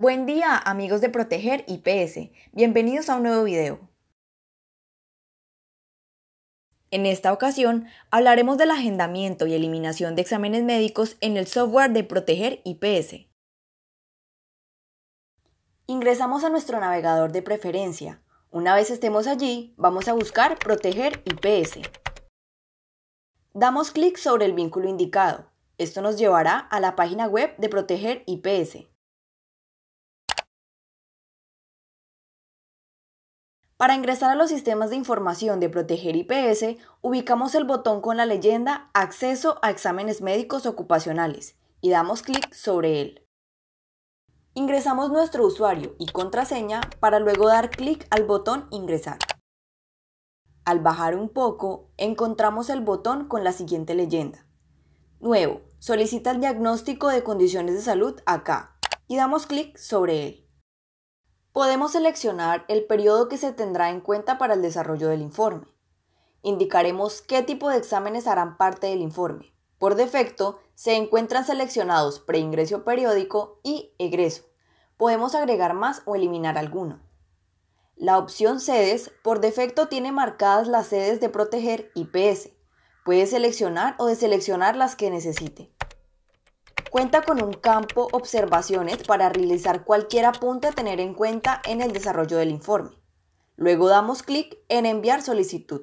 Buen día amigos de Proteger IPS, bienvenidos a un nuevo video. En esta ocasión hablaremos del agendamiento y eliminación de exámenes médicos en el software de Proteger IPS. Ingresamos a nuestro navegador de preferencia. Una vez estemos allí, vamos a buscar Proteger IPS. Damos clic sobre el vínculo indicado. Esto nos llevará a la página web de Proteger IPS. Para ingresar a los sistemas de información de Proteger IPS, ubicamos el botón con la leyenda Acceso a exámenes médicos ocupacionales y damos clic sobre él. Ingresamos nuestro usuario y contraseña para luego dar clic al botón Ingresar. Al bajar un poco, encontramos el botón con la siguiente leyenda. Nuevo, solicita el diagnóstico de condiciones de salud acá y damos clic sobre él. Podemos seleccionar el periodo que se tendrá en cuenta para el desarrollo del informe. Indicaremos qué tipo de exámenes harán parte del informe. Por defecto, se encuentran seleccionados preingreso periódico y egreso. Podemos agregar más o eliminar alguno. La opción sedes por defecto tiene marcadas las sedes de proteger IPS. Puede seleccionar o deseleccionar las que necesite. Cuenta con un campo observaciones para realizar cualquier apunte a tener en cuenta en el desarrollo del informe. Luego damos clic en enviar solicitud.